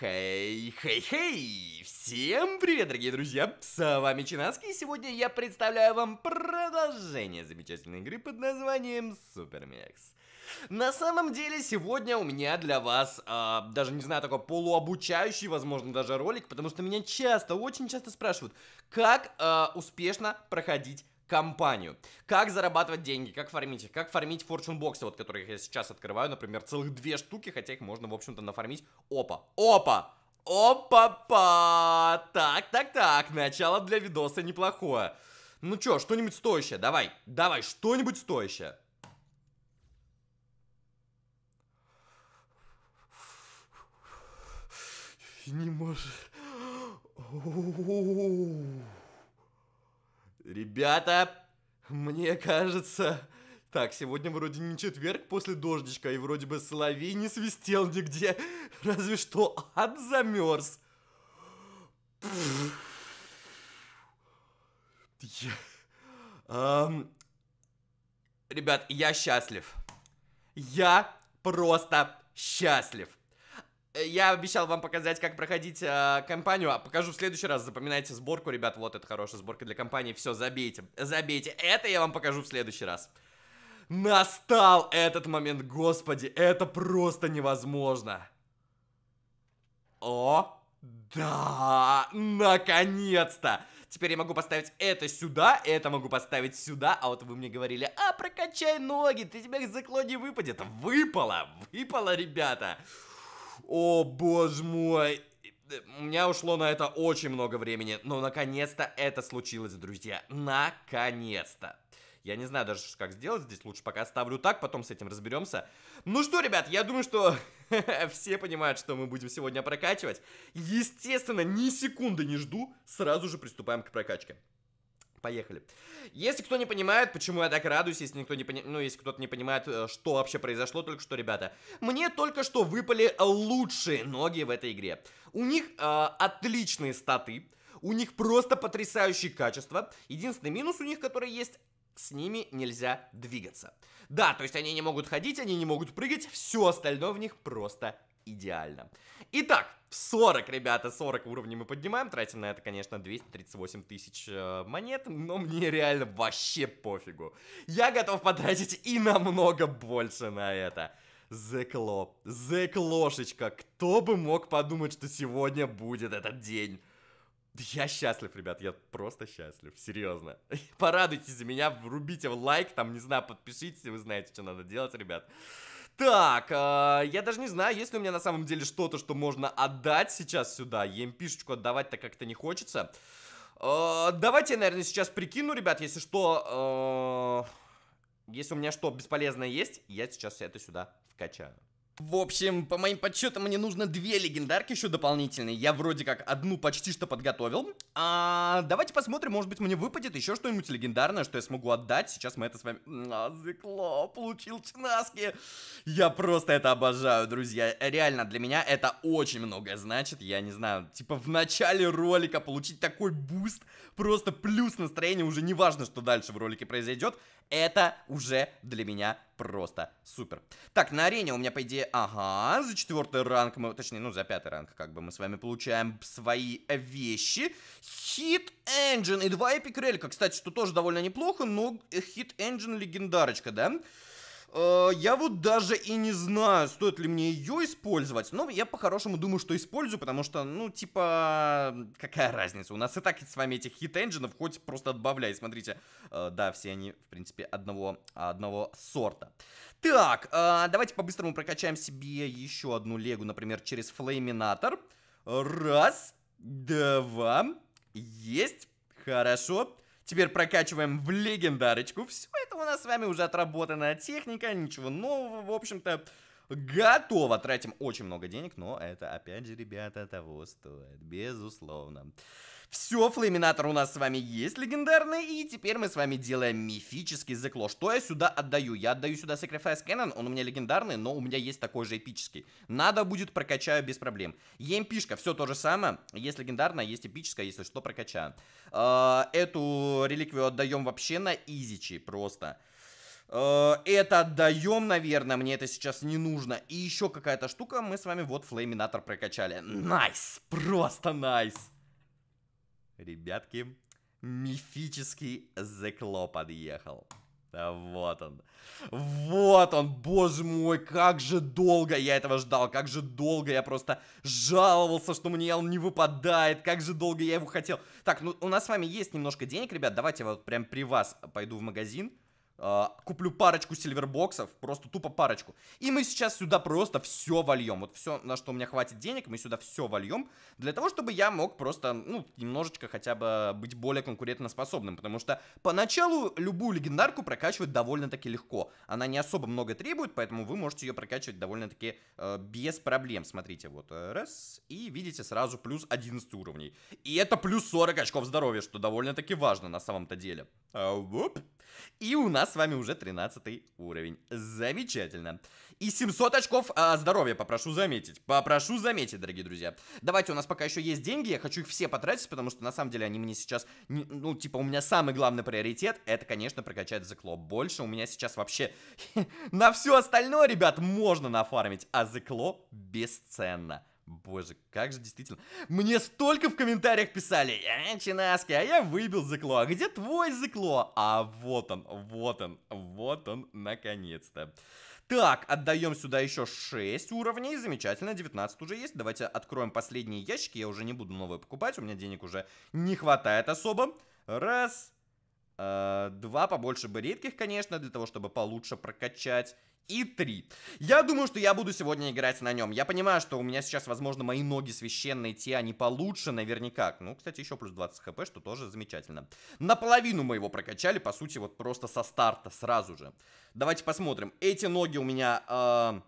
Хей, хей, хей! Всем привет, дорогие друзья! С вами Чинаски, и сегодня я представляю вам продолжение замечательной игры под названием Супермекс. На самом деле, сегодня у меня для вас, э, даже не знаю, такой полуобучающий, возможно, даже ролик, потому что меня часто, очень часто спрашивают, как э, успешно проходить компанию. Как зарабатывать деньги, как фармить их, как фармить Fortune боксы, вот которых я сейчас открываю, например, целых две штуки, хотя их можно, в общем-то, нафармить. Опа, опа! Опа-па! Так, так, так, начало для видоса неплохое. Ну чё, что-нибудь стоящее, давай, давай, что-нибудь стоящее. Не может. Ребята, мне кажется... Так, сегодня вроде не четверг после дождичка, и вроде бы соловей не свистел нигде, разве что ад замерз. Я... Эм... Ребят, я счастлив. Я просто счастлив. Э, я обещал вам показать, как проходить э, компанию, а покажу в следующий раз. Запоминайте сборку, ребят, вот это хорошая сборка для компании. Все, забейте, забейте. Это я вам покажу в следующий раз. Настал этот момент, господи, это просто невозможно. О, да, наконец-то. Теперь я могу поставить это сюда, это могу поставить сюда, а вот вы мне говорили, а прокачай ноги, ты тебя из закло выпадет. Выпало, выпало, ребята. Ребята. О, боже мой, у меня ушло на это очень много времени, но наконец-то это случилось, друзья. Наконец-то. Я не знаю даже, как сделать здесь, лучше пока оставлю так, потом с этим разберемся. Ну что, ребят, я думаю, что все понимают, что мы будем сегодня прокачивать. Естественно, ни секунды не жду, сразу же приступаем к прокачке. Поехали. Если кто не понимает, почему я так радуюсь, если никто не пони... ну, если кто-то не понимает, э, что вообще произошло только что, ребята. Мне только что выпали лучшие ноги в этой игре. У них э, отличные статы, у них просто потрясающие качества. Единственный минус у них, который есть, с ними нельзя двигаться. Да, то есть они не могут ходить, они не могут прыгать, все остальное в них просто идеально. Итак, 40, ребята, 40 уровней мы поднимаем, тратим на это, конечно, 238 тысяч э, монет, но мне реально вообще пофигу. Я готов потратить и намного больше на это. Зекло, зеклошечка, кто бы мог подумать, что сегодня будет этот день? Я счастлив, ребят, я просто счастлив, серьезно. Порадуйтесь за меня, врубите лайк, там, не знаю, подпишитесь, вы знаете, что надо делать, ребят. Так, э, я даже не знаю, есть ли у меня на самом деле что-то, что можно отдать сейчас сюда. ЕМПшечку отдавать-то как-то не хочется. Э, давайте я, наверное, сейчас прикину, ребят, если что... Э, если у меня что бесполезное есть, я сейчас это сюда вкачаю. В общем, по моим подсчетам, мне нужно две легендарки еще дополнительные. Я вроде как одну почти что подготовил. А давайте посмотрим, может быть, мне выпадет еще что-нибудь легендарное, что я смогу отдать. Сейчас мы это с вами... А, Зекло, получил чинаски. Я просто это обожаю, друзья. Реально, для меня это очень многое значит. Я не знаю, типа в начале ролика получить такой буст, просто плюс настроение, уже не важно, что дальше в ролике произойдет. Это уже для меня просто супер. Так, на арене у меня, по идее, ага, за четвертый ранг мы, точнее, ну, за пятый ранг, как бы мы с вами получаем свои э, вещи. Хит Engine и два эпик релика, кстати, что тоже довольно неплохо, но Хит э, Engine легендарочка, да? Да. Э, я вот даже и не знаю, стоит ли мне ее использовать, но я по-хорошему думаю, что использую, потому что, ну, типа, какая разница, у нас и так с вами этих хит-энджинов хоть просто отбавляй, смотрите, э, да, все они, в принципе, одного, одного сорта. Так, э, давайте по-быстрому прокачаем себе еще одну легу, например, через флейминатор, раз, два, есть, хорошо, хорошо. Теперь прокачиваем в легендарочку. Все это у нас с вами уже отработанная техника, ничего нового, в общем-то. Готово. Тратим очень много денег, но это, опять же, ребята, того стоит. Безусловно. Все, флейминатор у нас с вами есть легендарный, и теперь мы с вами делаем мифический зекло. Что я сюда отдаю? Я отдаю сюда Sacrifice Cannon, он у меня легендарный, но у меня есть такой же эпический. Надо будет, прокачаю без проблем. Емпишка, все то же самое, есть легендарная, есть эпическая, если что, прокачаю. Э, эту реликвию отдаем вообще на изичи просто. Э, это отдаем, наверное, мне это сейчас не нужно. И еще какая-то штука, мы с вами вот флейминатор прокачали. Найс, просто найс. Ребятки, мифический Зекло подъехал. Да вот он. Вот он, боже мой, как же долго я этого ждал, как же долго я просто жаловался, что мне он не выпадает, как же долго я его хотел. Так, ну у нас с вами есть немножко денег, ребят, давайте я вот прям при вас пойду в магазин, э, куплю парочку сильвербоксов, просто тупо парочку. И мы сейчас сюда просто все вольем. Вот все, на что у меня хватит денег, мы сюда все вольем. Для того, чтобы я мог просто, ну, немножечко хотя бы быть более конкурентоспособным. Потому что поначалу любую легендарку прокачивать довольно-таки легко. Она не особо много требует, поэтому вы можете ее прокачивать довольно-таки э, без проблем. Смотрите, вот э, раз. И видите сразу плюс 11 уровней. И это плюс 40 очков здоровья, что довольно-таки важно на самом-то деле. А, и у нас нас с вами уже 13 уровень. Замечательно. И 700 очков а, здоровья, попрошу заметить. Попрошу заметить, дорогие друзья. Давайте, у нас пока еще есть деньги, я хочу их все потратить, потому что на самом деле они мне сейчас... Ну, типа, у меня самый главный приоритет, это, конечно, прокачать заклоп. Больше у меня сейчас вообще на все остальное, ребят, можно нафармить, а закло бесценно. Боже, как же действительно. Мне столько в комментариях писали. Э, Чинаски, а я выбил Зекло. А где твой Зекло? А вот он, вот он, вот он, наконец-то. Так, отдаем сюда еще 6 уровней. Замечательно, 19 уже есть. Давайте откроем последние ящики. Я уже не буду новые покупать. У меня денег уже не хватает особо. Раз, Э, два побольше бы редких, конечно, для того, чтобы получше прокачать. И три. Я думаю, что я буду сегодня играть на нем. Я понимаю, что у меня сейчас, возможно, мои ноги священные, те они получше наверняка. Ну, кстати, еще плюс 20 хп, что тоже замечательно. Наполовину мы его прокачали, по сути, вот просто со старта, сразу же. Давайте посмотрим. Эти ноги у меня э,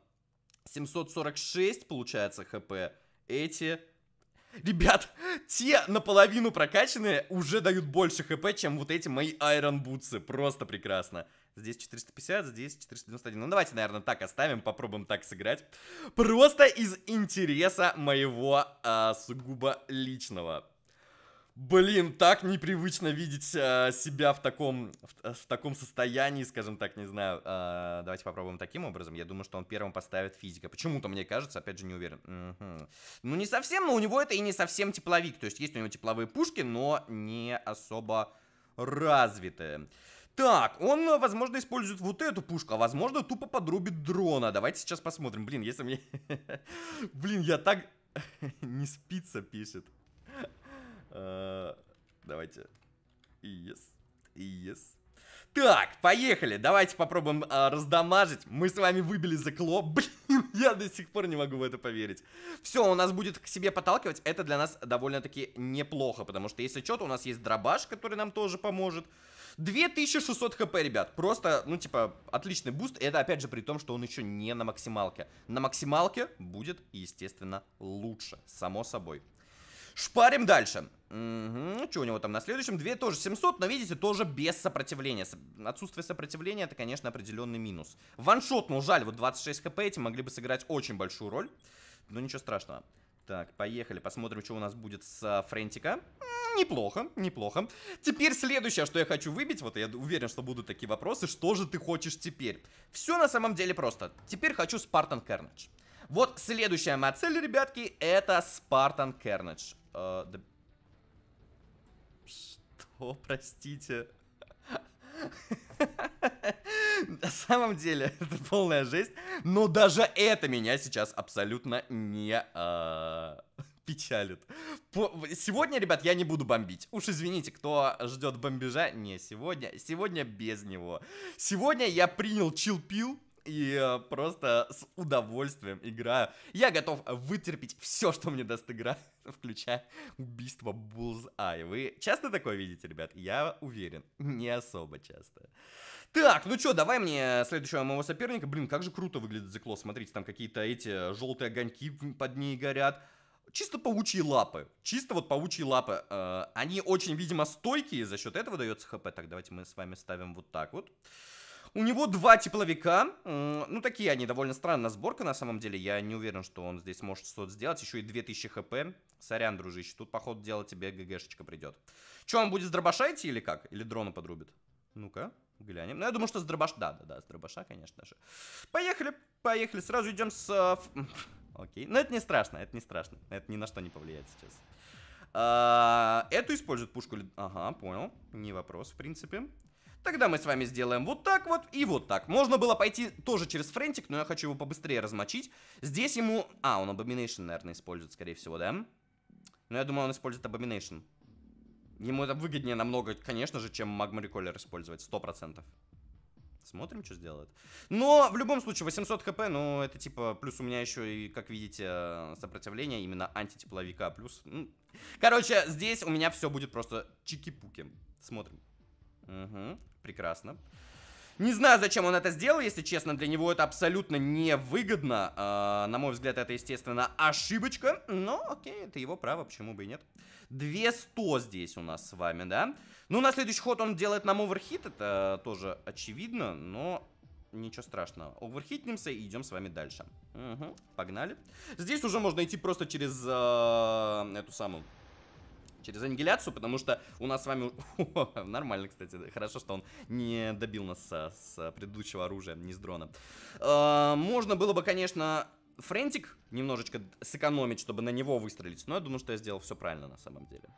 746, получается, хп. Эти Ребят, те наполовину прокачанные уже дают больше хп, чем вот эти мои айрон бутсы. Просто прекрасно. Здесь 450, здесь 491. Ну, давайте, наверное, так оставим, попробуем так сыграть. Просто из интереса моего а, сугубо личного блин, так непривычно видеть э, себя в таком, в, э, в таком состоянии, скажем так, не знаю. Э, давайте попробуем таким образом. Я думаю, что он первым поставит физика. Почему-то, мне кажется, опять же, не уверен. Угу. Ну, не совсем, но у него это и не совсем тепловик. То есть есть у него тепловые пушки, но не особо развитые. Так, он, возможно, использует вот эту пушку, а возможно, тупо подрубит дрона. Давайте сейчас посмотрим. Блин, если мне... Блин, я так... Не спится, пишет. Давайте. Yes. Yes. Так, поехали. Давайте попробуем а, раздамажить. Мы с вами выбили закло. Блин, я до сих пор не могу в это поверить. Все, у нас будет к себе подталкивать. Это для нас довольно-таки неплохо, потому что, если что, то у нас есть дробаш, который нам тоже поможет. 2600 хп, ребят. Просто, ну, типа, отличный буст. Это, опять же, при том, что он еще не на максималке. На максималке будет, естественно, лучше. Само собой. Шпарим дальше. Угу, что у него там на следующем? Две тоже 700, но видите, тоже без сопротивления. Отсутствие сопротивления это, конечно, определенный минус. Ваншот, ну жаль, вот 26 хп эти могли бы сыграть очень большую роль. Но ничего страшного. Так, поехали, посмотрим, что у нас будет с а, Френтика. Неплохо, неплохо. Теперь следующее, что я хочу выбить, вот я уверен, что будут такие вопросы, что же ты хочешь теперь? Все на самом деле просто. Теперь хочу Спартан Кернедж. Вот следующая моя цель, ребятки, это Спартан Кернедж. А, да... Что, простите? На самом деле, это полная жесть, но даже это меня сейчас абсолютно не а, печалит. По... Сегодня, ребят, я не буду бомбить. Уж извините, кто ждет бомбежа, не сегодня. Сегодня без него. Сегодня я принял чилпил и э, просто с удовольствием играю. Я готов вытерпеть все, что мне даст игра, включая убийство Bullseye. Вы часто такое видите, ребят? Я уверен, не особо часто. Так, ну что, давай мне следующего моего соперника. Блин, как же круто выглядит Зекло. Смотрите, там какие-то эти э, желтые огоньки под ней горят чисто паучьи лапы. Чисто вот паучьи лапы. Э, они очень, видимо, стойкие, за счет этого дается хп. Так, давайте мы с вами ставим вот так вот. У него два тепловика. Ну, такие они, довольно странная сборка, на самом деле. Я не уверен, что он здесь может что-то сделать. Еще и 2000 хп. Сорян, дружище, тут, походу, дело тебе ГГшечка придет. Че, он будет с дробаша идти или как? Или дрона подрубит? Ну-ка, глянем. Ну, я думаю, что с дробаш... Да, да, да, с дробаша, конечно же. Поехали, поехали. Сразу идем с... Э, окей. Но ну, это не страшно, это не страшно. Это ни на что не повлияет сейчас. А, эту используют пушку... Ага, понял. Не вопрос, в принципе. Тогда мы с вами сделаем вот так вот и вот так. Можно было пойти тоже через френтик, но я хочу его побыстрее размочить. Здесь ему... А, он Abomination, наверное, использует, скорее всего, да? Но я думаю, он использует Abomination. Ему это выгоднее намного, конечно же, чем Magma Recoiler использовать, 100%. Смотрим, что сделает. Но, в любом случае, 800 хп, ну, это типа, плюс у меня еще и, как видите, сопротивление именно антитепловика, плюс... Ну, короче, здесь у меня все будет просто чики-пуки. Смотрим. Угу, прекрасно. Не знаю, зачем он это сделал, если честно, для него это абсолютно невыгодно. Э, на мой взгляд, это, естественно, ошибочка, но окей, это его право, почему бы и нет. 200 здесь у нас с вами, да? Ну, на следующий ход он делает нам оверхит, это тоже очевидно, но ничего страшного. Оверхитнемся и идем с вами дальше. Угу, погнали. Здесь уже можно идти просто через э, эту самую через аннигиляцию, потому что у нас с вами... нормально, кстати. Хорошо, что он не добил нас с, с предыдущего оружия, не с дрона. Э, можно было бы, конечно, френтик немножечко сэкономить, чтобы на него выстрелить. Но я думаю, что я сделал все правильно на самом деле.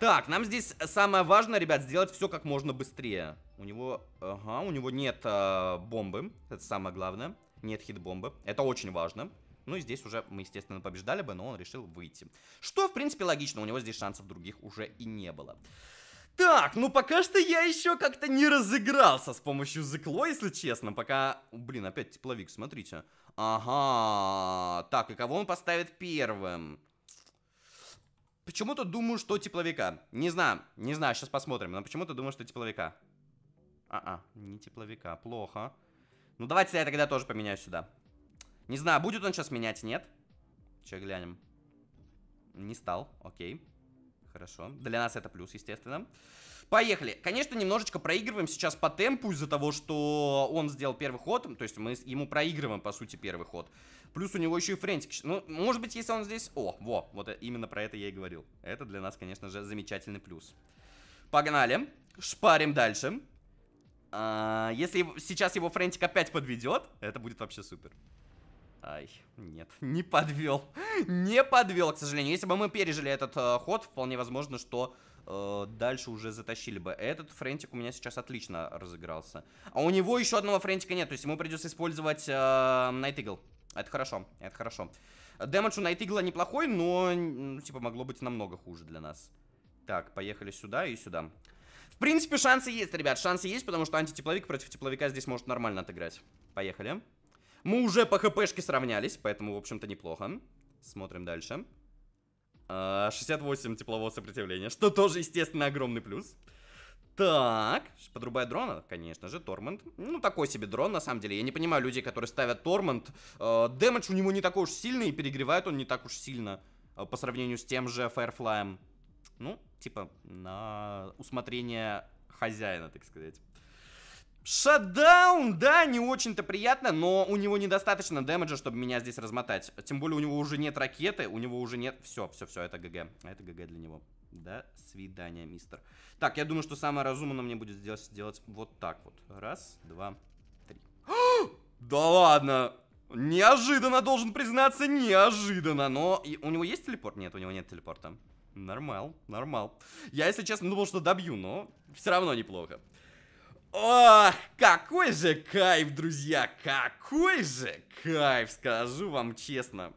Так, нам здесь самое важное, ребят, сделать все как можно быстрее. У него, ага, у него нет э, бомбы, это самое главное. Нет хит-бомбы, это очень важно. Ну и здесь уже мы, естественно, побеждали бы, но он решил выйти. Что, в принципе, логично, у него здесь шансов других уже и не было. Так, ну пока что я еще как-то не разыгрался с помощью зыкло, если честно, пока... Блин, опять тепловик, смотрите. Ага, так, и кого он поставит первым? Почему-то думаю, что тепловика. Не знаю, не знаю, сейчас посмотрим, но почему-то думаю, что тепловика. А-а, не тепловика, плохо. Ну давайте я тогда тоже поменяю сюда. Не знаю, будет он сейчас менять, нет? Че глянем. Не стал, окей. Хорошо. Для нас это плюс, естественно. Поехали. Конечно, немножечко проигрываем сейчас по темпу из-за того, что он сделал первый ход. То есть мы ему проигрываем, по сути, первый ход. Плюс у него еще и френтик. Ну, может быть, если он здесь... О, во, вот э, именно про это я и говорил. Это для нас, конечно же, замечательный плюс. Погнали. Шпарим дальше. А, если сейчас его френтик опять подведет, это будет вообще супер. Ай, нет, не подвел. Не подвел, к сожалению. Если бы мы пережили этот э, ход, вполне возможно, что э, дальше уже затащили бы. Этот френтик у меня сейчас отлично разыгрался. А у него еще одного френтика нет, то есть ему придется использовать э, Night Это хорошо, это хорошо. Дэмэдж у Night Eagle неплохой, но, ну, типа, могло быть намного хуже для нас. Так, поехали сюда и сюда. В принципе, шансы есть, ребят, шансы есть, потому что антитепловик против тепловика здесь может нормально отыграть. Поехали. Поехали. Мы уже по хпшке сравнялись, поэтому, в общем-то, неплохо. Смотрим дальше. 68 а, теплового сопротивления, что тоже, естественно, огромный плюс. Так, подрубая дрона, конечно же, Тормент. Ну, такой себе дрон, на самом деле. Я не понимаю людей, которые ставят Тормент. Э, а, дэмэдж у него не такой уж сильный, и перегревает он не так уж сильно а, по сравнению с тем же Firefly. Ну, типа, на усмотрение хозяина, так сказать. Шатдаун, да, не очень-то приятно, но у него недостаточно дэмэджа, чтобы меня здесь размотать. Тем более у него уже нет ракеты, у него уже нет... Все, все, все, это ГГ. Это ГГ для него. До свидания, мистер. Так, я думаю, что самое разумное мне будет сделать, сделать вот так вот. Раз, два, три. да ладно! Неожиданно, должен признаться, неожиданно. Но и у него есть телепорт? Нет, у него нет телепорта. Нормал, нормал. Я, если честно, думал, что добью, но все равно неплохо. Ох, какой же кайф, друзья, какой же кайф, скажу вам честно.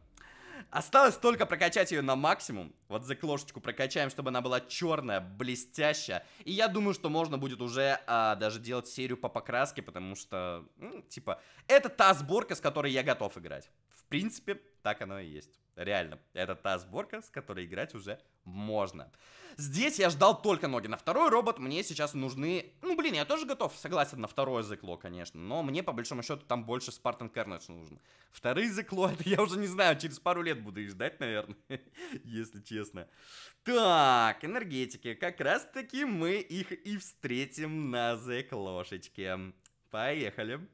Осталось только прокачать ее на максимум. Вот за клошечку прокачаем, чтобы она была черная, блестящая. И я думаю, что можно будет уже а, даже делать серию по покраске, потому что, ну, типа, это та сборка, с которой я готов играть принципе, так оно и есть. Реально, это та сборка, с которой играть уже можно. Здесь я ждал только ноги. На второй робот мне сейчас нужны... Ну, блин, я тоже готов, согласен, на второе зекло, конечно. Но мне, по большому счету, там больше Спартан Carnage нужен. Вторые зекло, это я уже не знаю, через пару лет буду их ждать, наверное, если честно. Так, энергетики. Как раз-таки мы их и встретим на зеклошечке. Поехали. Поехали.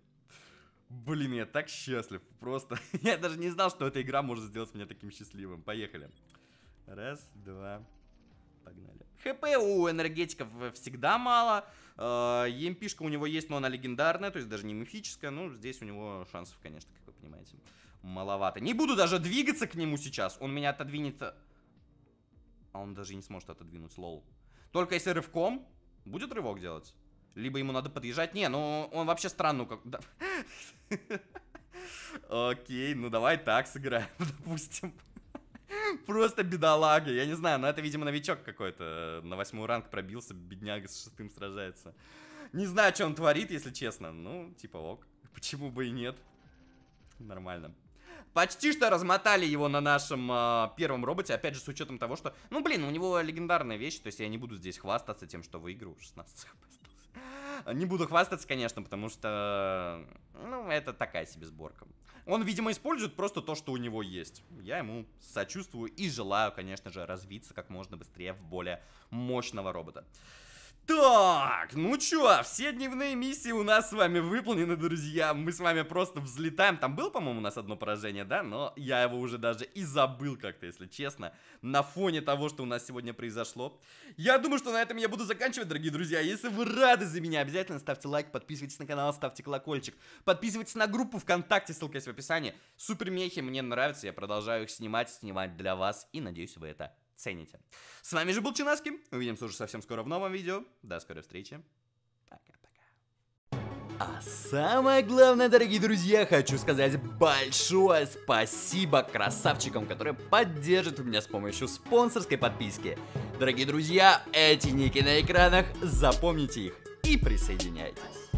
Блин, я так счастлив, просто. я даже не знал, что эта игра может сделать меня таким счастливым. Поехали. Раз, два, погнали. ХП у энергетиков э, всегда мало. Э, ЕМПшка у него есть, но она легендарная, то есть даже не мифическая. Ну, здесь у него шансов, конечно, как вы понимаете, маловато. Не буду даже двигаться к нему сейчас. Он меня отодвинет... Э, а он даже не сможет отодвинуть, лол. Только если рывком будет рывок делать. Либо ему надо подъезжать. Не, ну он вообще странно как... Окей, ну давай так сыграем, допустим. Просто бедолага, я не знаю, но это, видимо, новичок какой-то. На восьмой ранг пробился, бедняга с шестым сражается. Не знаю, что он творит, если честно. Ну, типа ок, почему бы и нет. Нормально. Почти что размотали его на нашем э, первом роботе, опять же, с учетом того, что... Ну, блин, у него легендарная вещь, то есть я не буду здесь хвастаться тем, что выиграю 16 хп. А, не буду хвастаться, конечно, потому что, ну, это такая себе сборка. Он, видимо, использует просто то, что у него есть. Я ему сочувствую и желаю, конечно же, развиться как можно быстрее в более мощного робота. Так, ну чё, все дневные миссии у нас с вами выполнены, друзья. Мы с вами просто взлетаем. Там было, по-моему, у нас одно поражение, да? Но я его уже даже и забыл как-то, если честно. На фоне того, что у нас сегодня произошло. Я думаю, что на этом я буду заканчивать, дорогие друзья. Если вы рады за меня, обязательно ставьте лайк, подписывайтесь на канал, ставьте колокольчик. Подписывайтесь на группу ВКонтакте, ссылка есть в описании. Супер мехи мне нравятся, я продолжаю их снимать, снимать для вас. И надеюсь, вы это цените. С вами же был Чинаски. Увидимся уже совсем скоро в новом видео. До скорой встречи. Пока-пока. А самое главное, дорогие друзья, хочу сказать большое спасибо красавчикам, которые поддержат меня с помощью спонсорской подписки. Дорогие друзья, эти ники на экранах, запомните их и присоединяйтесь.